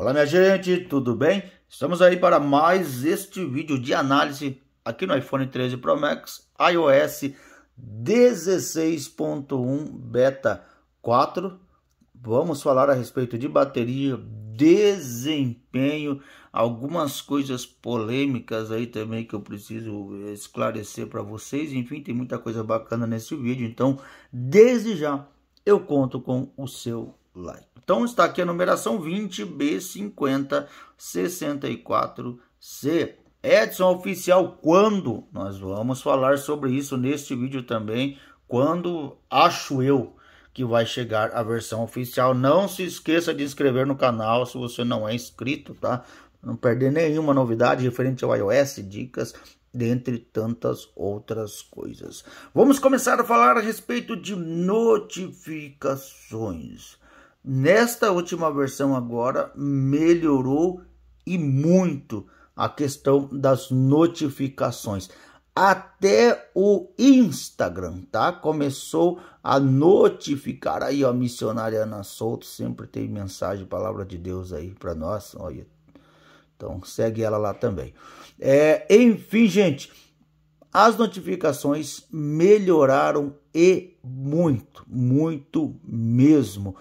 Olá minha gente, tudo bem? Estamos aí para mais este vídeo de análise aqui no iPhone 13 Pro Max iOS 16.1 Beta 4. Vamos falar a respeito de bateria, desempenho, algumas coisas polêmicas aí também que eu preciso esclarecer para vocês. Enfim, tem muita coisa bacana nesse vídeo, então desde já eu conto com o seu então está aqui a numeração 20B5064C. Edson Oficial, quando? Nós vamos falar sobre isso neste vídeo também. Quando acho eu que vai chegar a versão oficial. Não se esqueça de inscrever no canal se você não é inscrito, tá? Não perder nenhuma novidade referente ao iOS, dicas, dentre tantas outras coisas. Vamos começar a falar a respeito de notificações. Nesta última versão agora melhorou e muito a questão das notificações. Até o Instagram, tá? Começou a notificar aí, ó, missionária Ana Souto, sempre tem mensagem, palavra de Deus aí para nós. Olha. Então segue ela lá também. É, enfim, gente, as notificações melhoraram e muito, muito mesmo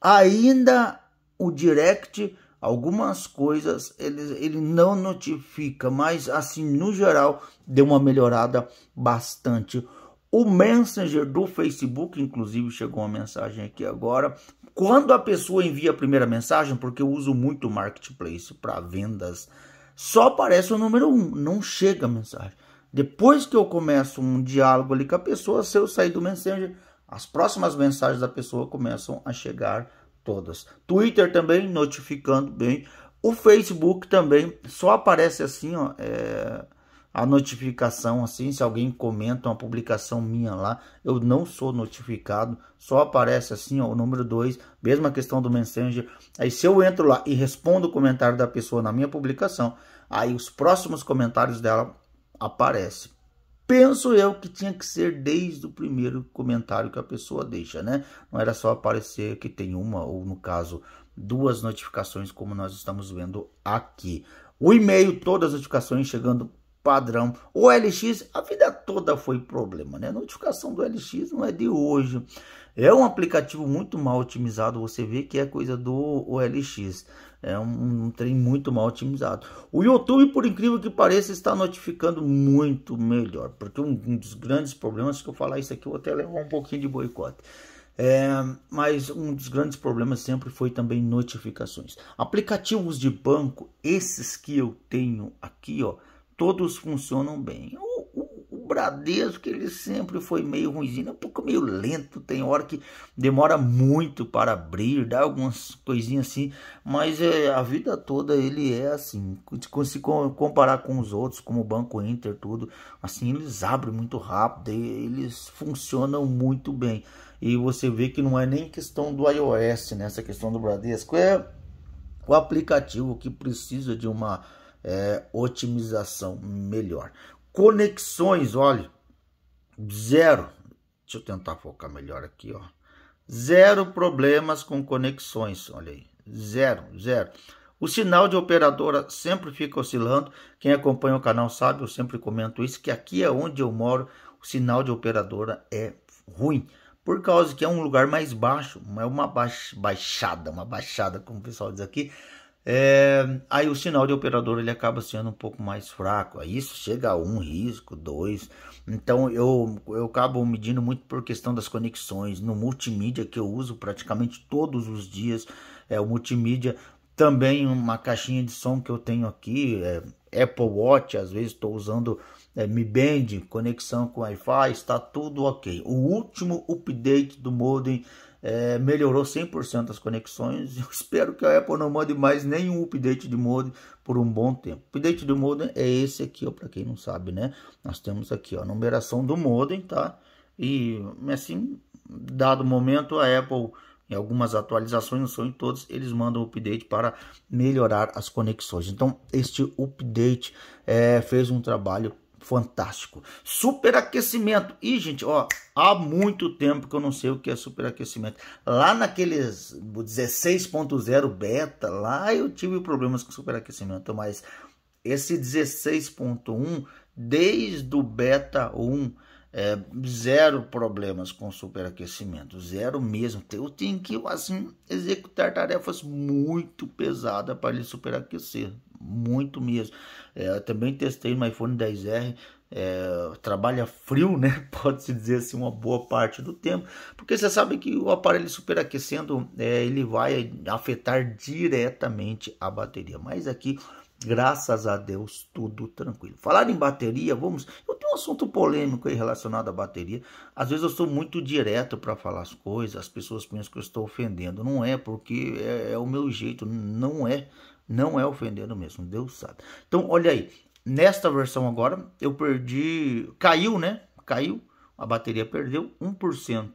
ainda o direct, algumas coisas ele, ele não notifica, mas assim no geral deu uma melhorada bastante. O Messenger do Facebook, inclusive, chegou uma mensagem aqui agora. Quando a pessoa envia a primeira mensagem, porque eu uso muito o Marketplace para vendas, só aparece o número um, não chega a mensagem. Depois que eu começo um diálogo ali com a pessoa, se eu sair do Messenger, as próximas mensagens da pessoa começam a chegar todas. Twitter também notificando bem. O Facebook também só aparece assim, ó, é, a notificação assim, se alguém comenta uma publicação minha lá, eu não sou notificado, só aparece assim, ó, o número 2, mesma questão do Messenger. Aí se eu entro lá e respondo o comentário da pessoa na minha publicação, aí os próximos comentários dela aparecem penso eu que tinha que ser desde o primeiro comentário que a pessoa deixa, né? Não era só aparecer que tem uma ou no caso duas notificações como nós estamos vendo aqui. O e-mail, todas as notificações chegando padrão. O LX, a vida toda foi problema, né? A notificação do LX não é de hoje. É um aplicativo muito mal otimizado, você vê que é coisa do OLX. É um, um trem muito mal otimizado. O YouTube, por incrível que pareça, está notificando muito melhor. Porque um, um dos grandes problemas, que eu falar isso aqui, eu vou até levar um pouquinho de boicote. É, mas um dos grandes problemas sempre foi também notificações. Aplicativos de banco, esses que eu tenho aqui, ó todos funcionam bem. O, o, o Bradesco, ele sempre foi meio ruimzinho, é um pouco meio lento, tem hora que demora muito para abrir, dá algumas coisinhas assim, mas é, a vida toda ele é assim, se comparar com os outros, como o Banco Inter, tudo, assim, eles abrem muito rápido, eles funcionam muito bem. E você vê que não é nem questão do iOS, nessa né? questão do Bradesco, é o aplicativo que precisa de uma é, otimização melhor. Conexões, olha, zero. Deixa eu tentar focar melhor aqui, ó. Zero problemas com conexões, olha aí. Zero, zero. O sinal de operadora sempre fica oscilando. Quem acompanha o canal sabe, eu sempre comento isso, que aqui é onde eu moro, o sinal de operadora é ruim. Por causa que é um lugar mais baixo, é uma baixada, uma baixada, como o pessoal diz aqui é, aí o sinal de operador ele acaba sendo um pouco mais fraco. Aí isso chega a um risco, dois. Então eu, eu acabo medindo muito por questão das conexões. No multimídia que eu uso praticamente todos os dias, é o multimídia. Também uma caixinha de som que eu tenho aqui, é, Apple Watch, às vezes estou usando é, Mi Band, conexão com Wi-Fi, está tudo ok. O último update do modem é, melhorou 100% as conexões. Eu espero que a Apple não mande mais nenhum update de modem por um bom tempo. O update de modem é esse aqui, para quem não sabe, né? Nós temos aqui ó, a numeração do modem, tá? E assim, dado momento, a Apple em algumas atualizações, não são em todos, eles mandam update para melhorar as conexões. Então, este update é, fez um trabalho fantástico. Superaquecimento. E gente, ó, há muito tempo que eu não sei o que é superaquecimento. Lá naqueles 16.0 beta, lá eu tive problemas com superaquecimento, mas esse 16.1 desde o beta 1 é, zero problemas com superaquecimento, zero mesmo. Eu tenho que assim executar tarefas muito pesadas para ele superaquecer muito mesmo. É, eu também testei no iPhone 10R, é, trabalha frio, né? Pode-se dizer assim, uma boa parte do tempo, porque você sabe que o aparelho superaquecendo é, ele vai afetar diretamente a bateria. Mas aqui, graças a Deus, tudo tranquilo. Falar em bateria, vamos. Eu tenho um assunto polêmico aí relacionado à bateria. Às vezes eu sou muito direto para falar as coisas, as pessoas pensam que eu estou ofendendo. Não é, porque é, é o meu jeito, não é. Não é ofendendo mesmo, Deus sabe. Então, olha aí. Nesta versão agora, eu perdi... Caiu, né? Caiu. A bateria perdeu 1%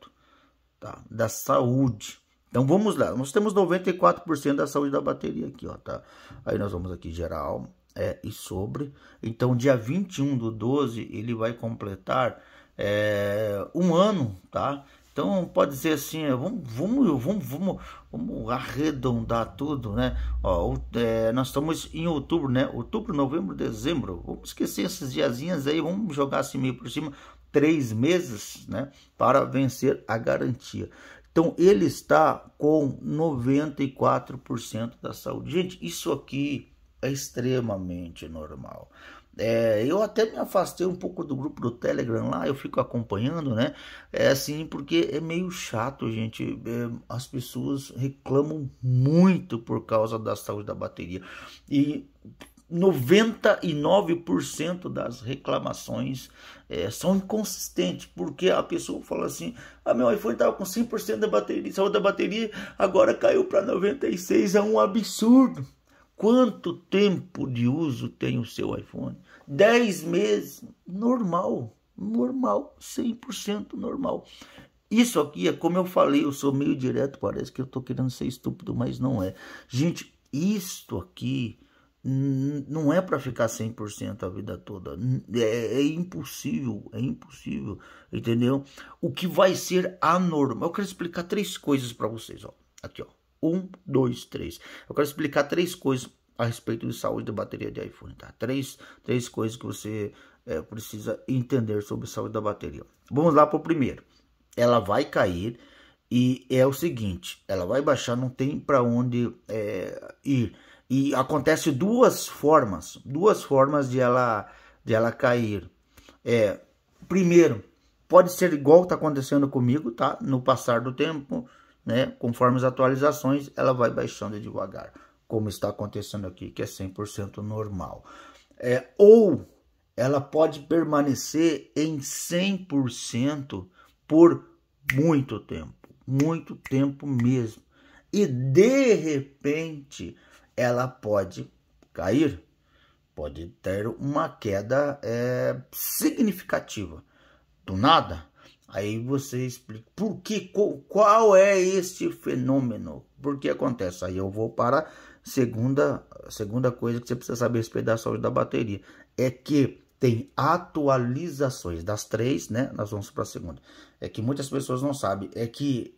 tá? da saúde. Então, vamos lá. Nós temos 94% da saúde da bateria aqui, ó, tá? Aí nós vamos aqui, geral, é, e sobre. Então, dia 21 do 12, ele vai completar é, um ano, tá? Então pode dizer assim, é, vamos, vamos, vamos, vamos, vamos arredondar tudo, né? Ó, é, nós estamos em outubro, né? Outubro, novembro, dezembro. Vamos esquecer esses diazinhos aí, vamos jogar assim meio por cima, três meses, né? Para vencer a garantia. Então ele está com 94% da saúde. Gente, isso aqui é extremamente normal. É, eu até me afastei um pouco do grupo do Telegram lá, eu fico acompanhando, né? É assim, porque é meio chato, gente. É, as pessoas reclamam muito por causa da saúde da bateria. E 99% das reclamações é, são inconsistentes, porque a pessoa fala assim: ah, meu iPhone estava com 100% da bateria, saúde da bateria, agora caiu para 96%, é um absurdo. Quanto tempo de uso tem o seu iPhone? 10 meses, normal, normal, 100% normal. Isso aqui é como eu falei, eu sou meio direto, parece que eu estou querendo ser estúpido, mas não é. Gente, isto aqui não é para ficar 100% a vida toda. É, é, impossível, é impossível, entendeu? O que vai ser anormal. Eu quero explicar três coisas para vocês, ó. Aqui, ó. Um, dois, três. Eu quero explicar três coisas a respeito de saúde da bateria de iPhone, tá? Três, três coisas que você é, precisa entender sobre saúde da bateria. Vamos lá para o primeiro. Ela vai cair e é o seguinte, ela vai baixar, não tem para onde é, ir. E acontece duas formas, duas formas de ela, de ela cair. É, primeiro, pode ser igual está acontecendo comigo, tá? No passar do tempo, né? Conforme as atualizações, ela vai baixando devagar, como está acontecendo aqui, que é 100% normal. É, ou ela pode permanecer em 100% por muito tempo, muito tempo mesmo. E de repente ela pode cair, pode ter uma queda é, significativa. Do nada, Aí você explica por que, qual é este fenômeno, por que acontece. Aí eu vou para a segunda, segunda coisa que você precisa saber esse pedaço da da bateria: é que tem atualizações das três, né? Nós vamos para a segunda. É que muitas pessoas não sabem, é que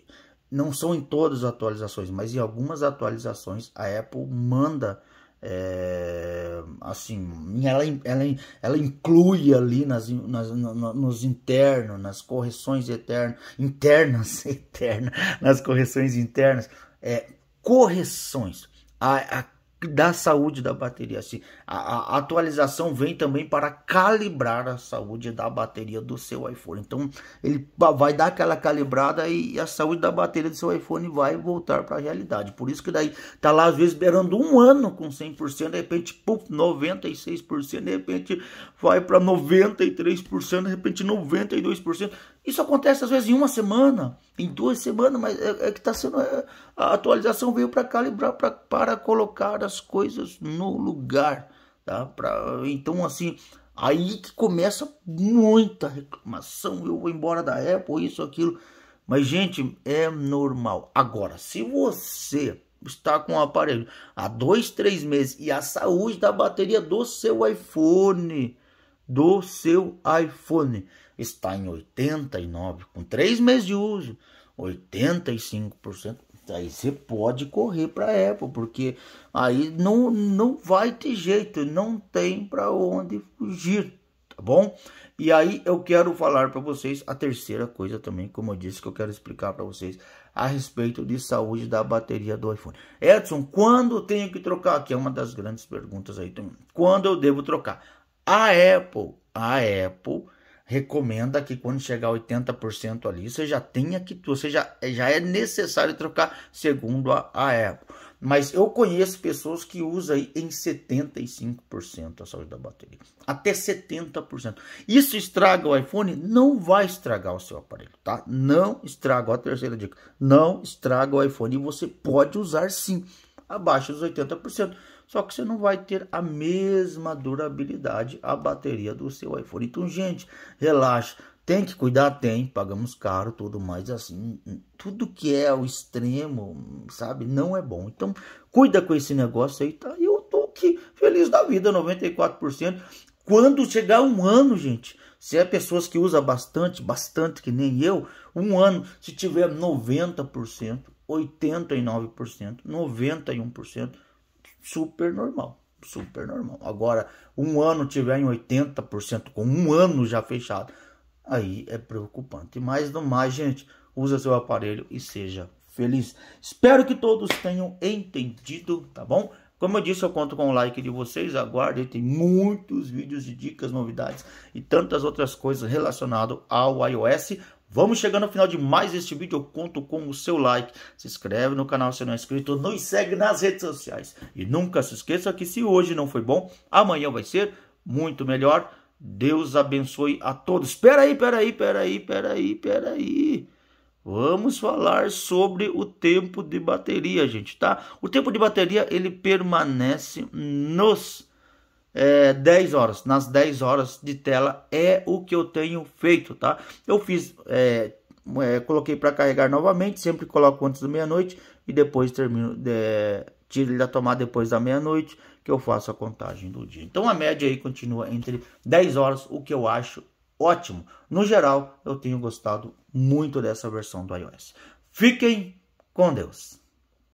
não são em todas as atualizações, mas em algumas atualizações a Apple manda é, assim, ela, ela, ela inclui ali nas, nas nos internos, nas correções eternas internas, eterna, nas correções internas, é, correções. A, a da saúde da bateria. Assim, a, a, atualização vem também para calibrar a saúde da bateria do seu iPhone. Então, ele vai dar aquela calibrada e a saúde da bateria do seu iPhone vai voltar para a realidade. Por isso que daí tá lá às vezes esperando um ano com 100%, de repente, pum, 96%, de repente vai para 93%, de repente 92%. Isso acontece às vezes em uma semana, em duas semanas, mas é, é que está sendo. É, a atualização veio para calibrar, pra, para colocar as coisas no lugar. Tá? Pra, então, assim, aí que começa muita reclamação. Eu vou embora da Apple, isso, aquilo. Mas, gente, é normal. Agora, se você está com o aparelho há dois, três meses e a saúde da bateria do seu iPhone, do seu iPhone está em 89%, com três meses de uso, 85%. Aí você pode correr para a Apple, porque aí não, não vai ter jeito, não tem para onde fugir, tá bom? E aí eu quero falar para vocês a terceira coisa também, como eu disse, que eu quero explicar para vocês a respeito de saúde da bateria do iPhone. Edson, quando eu tenho que trocar? Que é uma das grandes perguntas aí também. Quando eu devo trocar? A Apple, a Apple recomenda que quando chegar a 80% ali, você já tenha que, você já, é, já é necessário trocar segundo a, a Apple. Mas eu conheço pessoas que usam aí em 75% a saúde da bateria, até 70%. Isso estraga o iPhone? Não vai estragar o seu aparelho, tá? Não estraga, a terceira dica, não estraga o iPhone e você pode usar sim, abaixo dos 80%. Só que você não vai ter a mesma durabilidade a bateria do seu iPhone. Então, gente, relaxa. Tem que cuidar, tem, pagamos caro, tudo mais assim, tudo que é o extremo, sabe, não é bom. Então, cuida com esse negócio aí, tá? Eu tô aqui feliz da vida, 94%. Quando chegar um ano, gente, se é pessoas que usam bastante, bastante, que nem eu, um ano, se tiver 90%, 89%, 91%, super normal. Super normal. Agora, um ano tiver em 80%, com um ano já fechado, aí é preocupante. Mas no mais, gente, usa seu aparelho e seja feliz. Espero que todos tenham entendido, tá bom? Como eu disse, eu conto com o like de vocês. Aguardem, tem muitos vídeos de dicas, novidades e tantas outras coisas relacionadas ao iOS. Vamos chegando ao final de mais este vídeo. Eu conto com o seu like. Se inscreve no canal se não é inscrito. Nos segue nas redes sociais. E nunca se esqueça que se hoje não foi bom, amanhã vai ser muito melhor. Deus abençoe a todos. Peraí, peraí, peraí, peraí, peraí. Vamos falar sobre o tempo de bateria, gente, tá? O tempo de bateria, ele permanece nos é, 10 horas. Nas 10 horas de tela é o que eu tenho feito, tá? Eu fiz, é, é, coloquei para carregar novamente, sempre coloco antes da meia-noite e depois termino, é, tiro ele da tomada depois da meia-noite que eu faço a contagem do dia. Então a média aí continua entre 10 horas, o que eu acho ótimo. No geral, eu tenho gostado muito dessa versão do iOS. Fiquem com Deus.